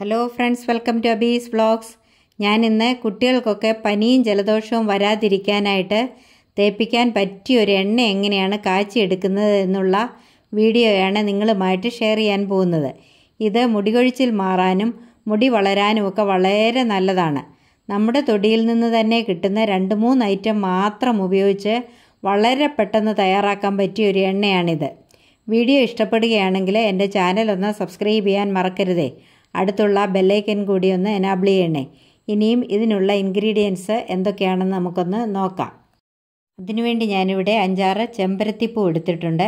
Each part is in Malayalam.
ഹലോ ഫ്രണ്ട്സ് വെൽക്കം ടു അബീസ് വ്ളോഗ്സ് ഞാൻ ഇന്ന് കുട്ടികൾക്കൊക്കെ പനിയും ജലദോഷവും വരാതിരിക്കാനായിട്ട് തേപ്പിക്കാൻ പറ്റിയ ഒരു എണ്ണ എങ്ങനെയാണ് കാച്ചിയെടുക്കുന്നത് എന്നുള്ള വീഡിയോയാണ് നിങ്ങളുമായിട്ട് ഷെയർ ചെയ്യാൻ പോകുന്നത് ഇത് മുടികൊഴിച്ചിൽ മാറാനും മുടി വളരാനും ഒക്കെ വളരെ നല്ലതാണ് നമ്മുടെ തൊടിയിൽ നിന്ന് തന്നെ കിട്ടുന്ന രണ്ട് മൂന്ന് ഐറ്റം മാത്രം ഉപയോഗിച്ച് വളരെ പെട്ടെന്ന് തയ്യാറാക്കാൻ പറ്റിയ ഒരു എണ്ണയാണിത് വീഡിയോ ഇഷ്ടപ്പെടുകയാണെങ്കിൽ എൻ്റെ ചാനൽ ഒന്ന് സബ്സ്ക്രൈബ് ചെയ്യാൻ മറക്കരുതേ അടുത്തുള്ള ബെല്ലേക്കൻ കൂടി ഒന്ന് എനാബിൾ ചെയ്യണേ ഇനിയും ഇതിനുള്ള ഇൻഗ്രീഡിയൻസ് എന്തൊക്കെയാണെന്ന് നമുക്കൊന്ന് നോക്കാം അതിനുവേണ്ടി ഞാനിവിടെ അഞ്ചാറ് ചെമ്പരത്തിപ്പൂ എടുത്തിട്ടുണ്ട്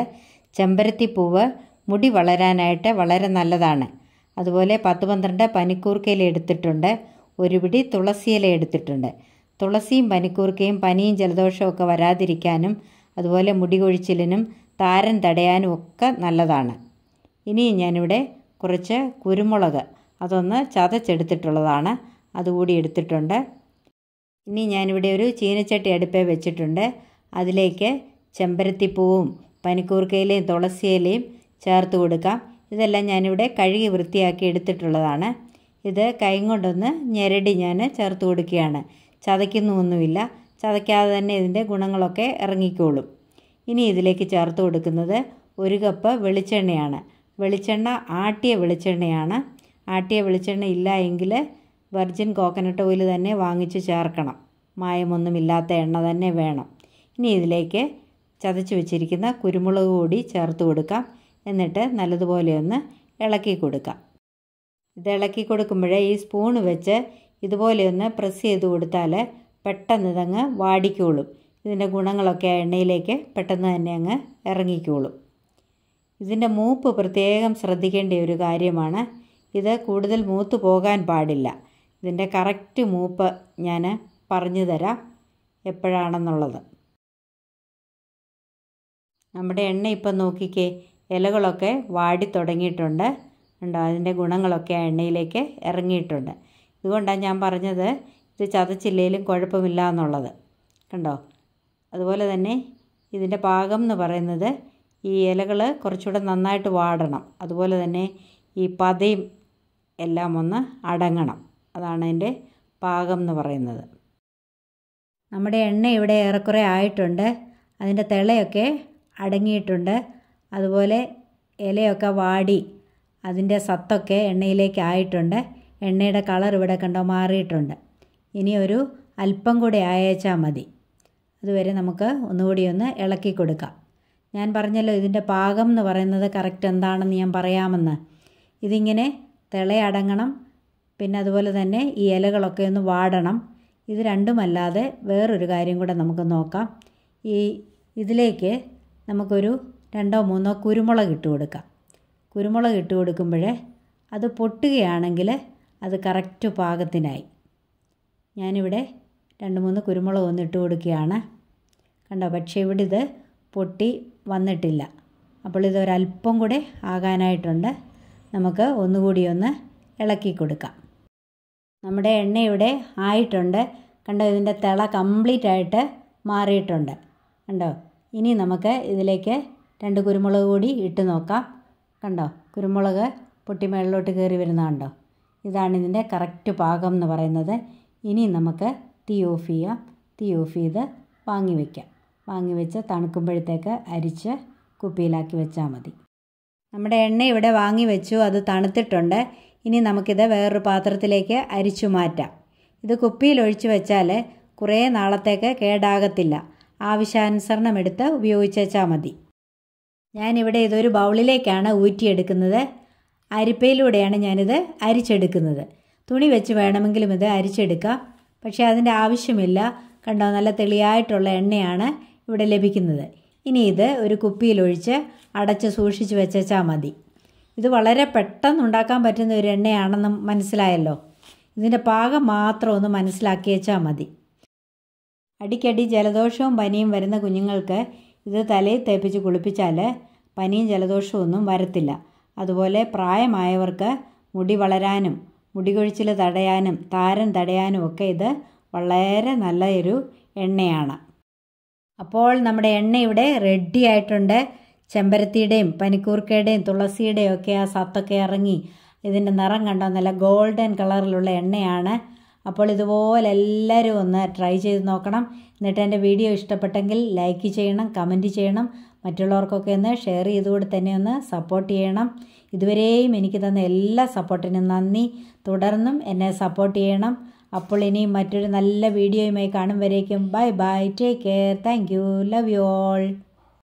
ചെമ്പരത്തിപ്പൂവ് മുടി വളരാനായിട്ട് വളരെ നല്ലതാണ് അതുപോലെ പത്ത് പന്ത്രണ്ട് പനിക്കൂർക്കയില എടുത്തിട്ടുണ്ട് ഒരു പിടി തുളസിയില എടുത്തിട്ടുണ്ട് തുളസിയും പനിക്കൂർക്കയും പനിയും ജലദോഷവും ഒക്കെ വരാതിരിക്കാനും അതുപോലെ മുടി കൊഴിച്ചിലിനും താരൻ തടയാനും ഒക്കെ നല്ലതാണ് ഇനിയും ഞാനിവിടെ കുറച്ച് കുരുമുളക് അതൊന്ന് ചതച്ചെടുത്തിട്ടുള്ളതാണ് അതുകൂടി എടുത്തിട്ടുണ്ട് ഇനി ഞാനിവിടെ ഒരു ചീനച്ചട്ടി അടുപ്പേ വെച്ചിട്ടുണ്ട് അതിലേക്ക് ചെമ്പരത്തിപ്പൂവും പനിക്കൂർക്കയിലയും തുളസിയിലയും ചേർത്ത് കൊടുക്കാം ഇതെല്ലാം ഞാനിവിടെ കഴുകി വൃത്തിയാക്കി എടുത്തിട്ടുള്ളതാണ് ഇത് കൈ കൊണ്ടൊന്ന് ഞെരടി ഞാൻ ചേർത്ത് കൊടുക്കുകയാണ് ചതയ്ക്കുന്നൊന്നുമില്ല ചതയ്ക്കാതെ തന്നെ ഇതിൻ്റെ ഗുണങ്ങളൊക്കെ ഇറങ്ങിക്കോളും ഇനി ഇതിലേക്ക് ചേർത്ത് കൊടുക്കുന്നത് ഒരു കപ്പ് വെളിച്ചെണ്ണയാണ് വെളിച്ചെണ്ണ ആട്ടിയ വെളിച്ചെണ്ണയാണ് ആട്ടിയ വെളിച്ചെണ്ണ ഇല്ല എങ്കിൽ വെർജിൻ കോക്കനട്ട് ഓയിൽ തന്നെ വാങ്ങിച്ച് ചേർക്കണം മായമൊന്നുമില്ലാത്ത എണ്ണ തന്നെ വേണം ഇനി ഇതിലേക്ക് ചതച്ച് വെച്ചിരിക്കുന്ന കുരുമുളക് കൂടി ചേർത്ത് കൊടുക്കാം എന്നിട്ട് നല്ലതുപോലെ ഒന്ന് ഇളക്കി കൊടുക്കാം ഇത് ഇളക്കി കൊടുക്കുമ്പോഴേ ഈ സ്പൂൺ വെച്ച് ഇതുപോലെ ഒന്ന് പ്രസ് ചെയ്ത് കൊടുത്താൽ പെട്ടെന്ന് ഇതങ്ങ് വാടിക്കോളും ഇതിൻ്റെ ഗുണങ്ങളൊക്കെ ആ എണ്ണയിലേക്ക് പെട്ടെന്ന് തന്നെ അങ്ങ് ഇറങ്ങിക്കോളും ഇതിൻ്റെ മൂപ്പ് പ്രത്യേകം ശ്രദ്ധിക്കേണ്ട ഒരു കാര്യമാണ് ഇത് കൂടുതൽ മൂത്ത് പോകാൻ പാടില്ല ഇതിൻ്റെ കറക്റ്റ് മൂപ്പ് ഞാൻ പറഞ്ഞു തരാം എപ്പോഴാണെന്നുള്ളത് നമ്മുടെ എണ്ണ ഇപ്പം നോക്കിക്കേ ഇലകളൊക്കെ വാടി തുടങ്ങിയിട്ടുണ്ട് ഉണ്ടോ അതിൻ്റെ ഗുണങ്ങളൊക്കെ ആ എണ്ണയിലേക്ക് ഇറങ്ങിയിട്ടുണ്ട് ഇതുകൊണ്ടാണ് ഞാൻ പറഞ്ഞത് ഇത് ചതച്ചില്ലേലും കുഴപ്പമില്ല എന്നുള്ളത് കണ്ടോ അതുപോലെ തന്നെ ഇതിൻ്റെ പാകം എന്ന് പറയുന്നത് ഈ ഇലകൾ കുറച്ചുകൂടെ നന്നായിട്ട് വാടണം അതുപോലെ തന്നെ ഈ പതയും എല്ലാം ഒന്ന് അടങ്ങണം അതാണ് അതിൻ്റെ പാകം എന്ന് പറയുന്നത് നമ്മുടെ എണ്ണ ഇവിടെ ഏറെക്കുറെ ആയിട്ടുണ്ട് അതിൻ്റെ തിളയൊക്കെ അടങ്ങിയിട്ടുണ്ട് അതുപോലെ ഇലയൊക്കെ വാടി അതിൻ്റെ സത്തൊക്കെ എണ്ണയിലേക്ക് ആയിട്ടുണ്ട് എണ്ണയുടെ കളർ ഇവിടെ കണ്ടോ മാറിയിട്ടുണ്ട് ഇനി ഒരു അല്പം കൂടി അയച്ചാൽ മതി അതുവരെ നമുക്ക് ഒന്നുകൂടി ഒന്ന് ഇളക്കി കൊടുക്കാം ഞാൻ പറഞ്ഞല്ലോ ഇതിൻ്റെ പാകം എന്ന് പറയുന്നത് കറക്റ്റ് എന്താണെന്ന് ഞാൻ പറയാമെന്ന് ഇതിങ്ങനെ തിളയടങ്ങണം പിന്നെ അതുപോലെ തന്നെ ഈ ഇലകളൊക്കെ ഒന്ന് വാടണം ഇത് രണ്ടുമല്ലാതെ വേറൊരു കാര്യം കൂടെ നമുക്ക് നോക്കാം ഈ ഇതിലേക്ക് നമുക്കൊരു രണ്ടോ മൂന്നോ കുരുമുളക് ഇട്ട് കൊടുക്കാം കുരുമുളക് ഇട്ട് കൊടുക്കുമ്പോഴേ അത് പൊട്ടുകയാണെങ്കിൽ അത് കറക്റ്റ് പാകത്തിനായി ഞാനിവിടെ രണ്ട് മൂന്ന് കുരുമുളക് ഒന്ന് ഇട്ട് കൊടുക്കുകയാണ് കണ്ടോ പക്ഷേ ഇവിടെ ഇത് പൊട്ടി വന്നിട്ടില്ല അപ്പോൾ ഇതൊരല്പം കൂടെ ആകാനായിട്ടുണ്ട് നമുക്ക് ഒന്നുകൂടി ഒന്ന് ഇളക്കി കൊടുക്കാം നമ്മുടെ എണ്ണ ഇവിടെ ആയിട്ടുണ്ട് കണ്ടോ ഇതിൻ്റെ തിള കംപ്ലീറ്റ് ആയിട്ട് മാറിയിട്ടുണ്ട് കണ്ടോ ഇനി നമുക്ക് ഇതിലേക്ക് രണ്ട് കുരുമുളക് കൂടി ഇട്ട് നോക്കാം കണ്ടോ കുരുമുളക് പൊട്ടി മേളിലോട്ട് കയറി വരുന്നതുണ്ടോ ഇതാണ് ഇതിൻ്റെ കറക്റ്റ് പാകം എന്ന് പറയുന്നത് ഇനി നമുക്ക് തീ ഓഫ് ചെയ്യാം തീ ഓഫ് ചെയ്ത് വാങ്ങി വയ്ക്കാം വാങ്ങി വെച്ച് തണുക്കുമ്പോഴത്തേക്ക് അരിച്ച് കുപ്പിയിലാക്കി വെച്ചാൽ മതി നമ്മുടെ എണ്ണ ഇവിടെ വാങ്ങി വെച്ചു അത് തണുത്തിട്ടുണ്ട് ഇനി നമുക്കിത് വേറൊരു പാത്രത്തിലേക്ക് അരിച്ചു മാറ്റാം ഇത് കുപ്പിയിൽ ഒഴിച്ചു വെച്ചാൽ കുറേ നാളത്തേക്ക് കേടാകത്തില്ല ആവശ്യാനുസരണം എടുത്ത് ഉപയോഗിച്ചേച്ചാൽ മതി ഞാനിവിടെ ഇതൊരു ബൗളിലേക്കാണ് ഊറ്റിയെടുക്കുന്നത് അരിപ്പയിലൂടെയാണ് ഞാനിത് അരിച്ചെടുക്കുന്നത് തുണി വെച്ച് വേണമെങ്കിലും ഇത് അരിച്ചെടുക്കാം പക്ഷേ അതിൻ്റെ ആവശ്യമില്ല കണ്ടോ നല്ല തെളിയായിട്ടുള്ള എണ്ണയാണ് ഇവിടെ ലഭിക്കുന്നത് ഇനി ഇത് ഒരു കുപ്പിയിലൊഴിച്ച് അടച്ച് സൂക്ഷിച്ച് വെച്ചാൽ മതി ഇത് വളരെ പെട്ടെന്ന് ഉണ്ടാക്കാൻ പറ്റുന്ന ഒരു എണ്ണയാണെന്ന് മനസ്സിലായല്ലോ ഇതിൻ്റെ പാകം മാത്രം ഒന്ന് മനസ്സിലാക്കി വെച്ചാൽ മതി അടിക്കടി ജലദോഷവും പനിയും വരുന്ന കുഞ്ഞുങ്ങൾക്ക് ഇത് തലയിൽ തേപ്പിച്ച് കുളിപ്പിച്ചാൽ പനിയും ജലദോഷവും ഒന്നും വരത്തില്ല അതുപോലെ പ്രായമായവർക്ക് മുടി വളരാനും മുടി കൊഴിച്ചിൽ തടയാനും താരൻ തടയാനും ഒക്കെ ഇത് വളരെ നല്ലൊരു എണ്ണയാണ് അപ്പോൾ നമ്മുടെ എണ്ണ ഇവിടെ റെഡി ആയിട്ടുണ്ട് ചെമ്പരത്തിയുടെയും പനിക്കൂർക്കയുടെയും തുളസിയുടെയും ഒക്കെ ആ സത്തൊക്കെ ഇറങ്ങി ഇതിൻ്റെ നിറം കണ്ടോ നല്ല ഗോൾഡൻ കളറിലുള്ള എണ്ണയാണ് അപ്പോൾ ഇതുപോലെ എല്ലാവരും ഒന്ന് ട്രൈ ചെയ്ത് നോക്കണം എന്നിട്ട് എൻ്റെ വീഡിയോ ഇഷ്ടപ്പെട്ടെങ്കിൽ ലൈക്ക് ചെയ്യണം കമൻറ്റ് ചെയ്യണം മറ്റുള്ളവർക്കൊക്കെ ഒന്ന് ഷെയർ ചെയ്തുകൊണ്ട് തന്നെ ഒന്ന് സപ്പോർട്ട് ചെയ്യണം ഇതുവരെയും എനിക്ക് തന്ന എല്ലാ സപ്പോർട്ടിനും നന്ദി തുടർന്നും എന്നെ സപ്പോർട്ട് ചെയ്യണം അപ്പോൾ ഇനിയും മറ്റൊരു നല്ല വീഡിയോയുമായി കാണും വരേക്കും bye bye take care thank you love you all